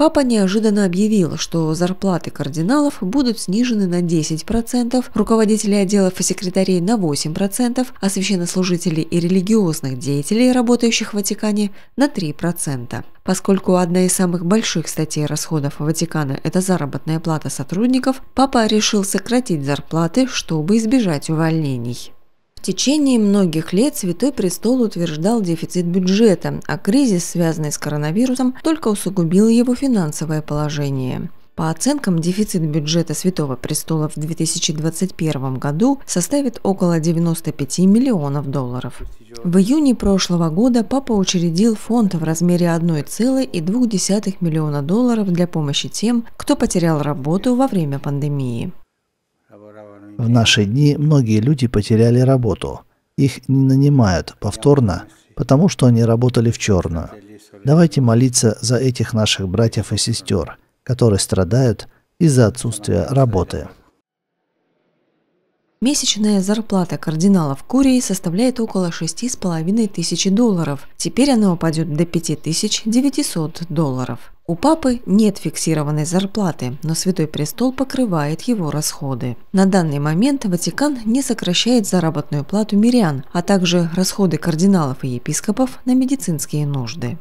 Папа неожиданно объявил, что зарплаты кардиналов будут снижены на 10%, руководителей отделов и секретарей на 8%, а священнослужителей и религиозных деятелей, работающих в Ватикане, на 3%. Поскольку одна из самых больших статей расходов Ватикана – это заработная плата сотрудников, папа решил сократить зарплаты, чтобы избежать увольнений. В течение многих лет Святой Престол утверждал дефицит бюджета, а кризис, связанный с коронавирусом, только усугубил его финансовое положение. По оценкам, дефицит бюджета Святого Престола в 2021 году составит около 95 миллионов долларов. В июне прошлого года папа учредил фонд в размере 1,2 миллиона долларов для помощи тем, кто потерял работу во время пандемии. В наши дни многие люди потеряли работу. Их не нанимают повторно, потому что они работали в черную. Давайте молиться за этих наших братьев и сестер, которые страдают из-за отсутствия работы. Месячная зарплата кардиналов в Курии составляет около 6,5 тысяч долларов. Теперь она упадет до 5900 долларов. У папы нет фиксированной зарплаты, но Святой Престол покрывает его расходы. На данный момент Ватикан не сокращает заработную плату мирян, а также расходы кардиналов и епископов на медицинские нужды.